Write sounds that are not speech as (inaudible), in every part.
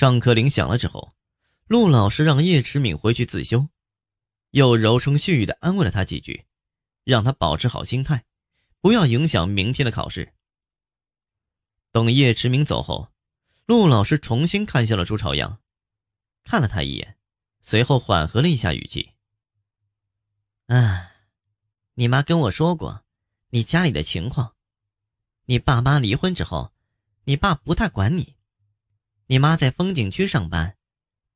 上课铃响了之后，陆老师让叶迟敏回去自修，又柔声细语的安慰了他几句，让他保持好心态，不要影响明天的考试。等叶迟敏走后，陆老师重新看向了朱朝阳，看了他一眼，随后缓和了一下语气：“哎，你妈跟我说过，你家里的情况，你爸妈离婚之后，你爸不太管你。”你妈在风景区上班，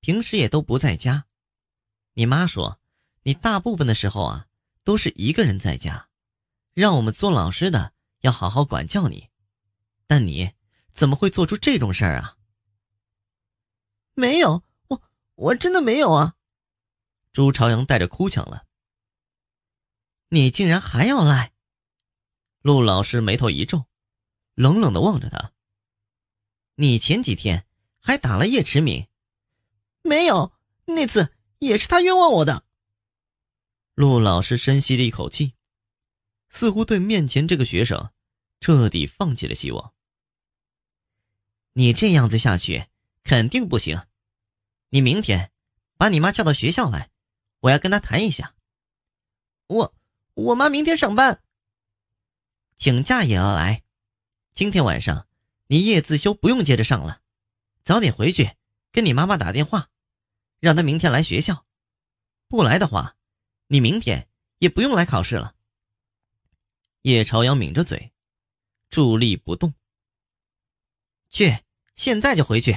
平时也都不在家。你妈说，你大部分的时候啊，都是一个人在家，让我们做老师的要好好管教你。但你怎么会做出这种事儿啊？没有，我我真的没有啊！朱朝阳带着哭腔了。你竟然还要赖？陆老师眉头一皱，冷冷的望着他。你前几天。还打了叶迟明，没有那次也是他冤枉我的。陆老师深吸了一口气，似乎对面前这个学生彻底放弃了希望。你这样子下去肯定不行，你明天把你妈叫到学校来，我要跟她谈一下。我我妈明天上班，请假也要来。今天晚上你夜自修不用接着上了。早点回去，跟你妈妈打电话，让她明天来学校。不来的话，你明天也不用来考试了。叶朝阳抿着嘴，伫立不动。去，现在就回去。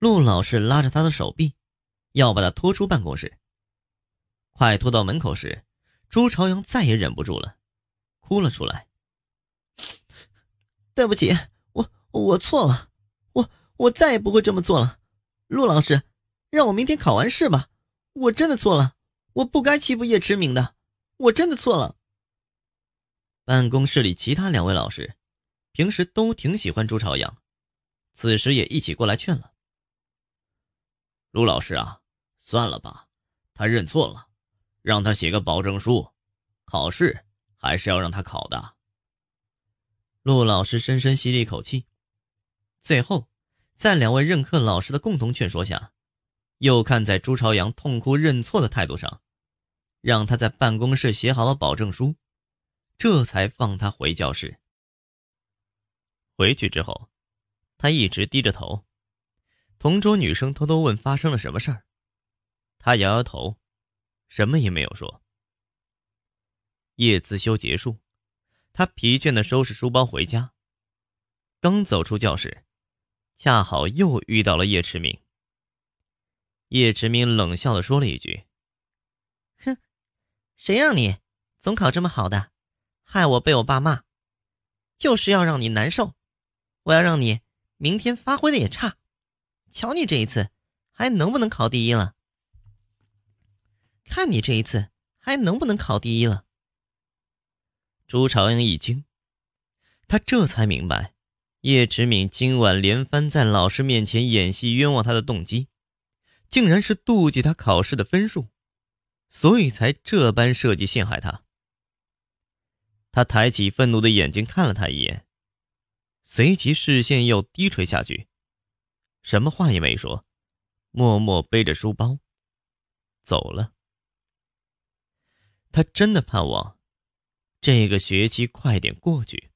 陆老师拉着他的手臂，要把他拖出办公室。快拖到门口时，朱朝阳再也忍不住了，哭了出来：“ (coughs) 对不起，我我错了。”我再也不会这么做了，陆老师，让我明天考完试吧。我真的错了，我不该欺负叶知明的，我真的错了。办公室里其他两位老师，平时都挺喜欢朱朝阳，此时也一起过来劝了。陆老师啊，算了吧，他认错了，让他写个保证书，考试还是要让他考的。陆老师深深吸了一口气，最后。在两位任课老师的共同劝说下，又看在朱朝阳痛哭认错的态度上，让他在办公室写好了保证书，这才放他回教室。回去之后，他一直低着头。同桌女生偷偷问发生了什么事儿，他摇摇头，什么也没有说。夜自修结束，他疲倦地收拾书包回家。刚走出教室。恰好又遇到了叶驰明。叶驰明冷笑的说了一句：“哼，谁让你总考这么好的，害我被我爸骂，就是要让你难受。我要让你明天发挥的也差，瞧你这一次还能不能考第一了？看你这一次还能不能考第一了。”朱朝阳一惊，他这才明白。叶池敏今晚连番在老师面前演戏，冤枉他的动机，竟然是妒忌他考试的分数，所以才这般设计陷害他。他抬起愤怒的眼睛看了他一眼，随即视线又低垂下去，什么话也没说，默默背着书包走了。他真的盼望这个学期快点过去。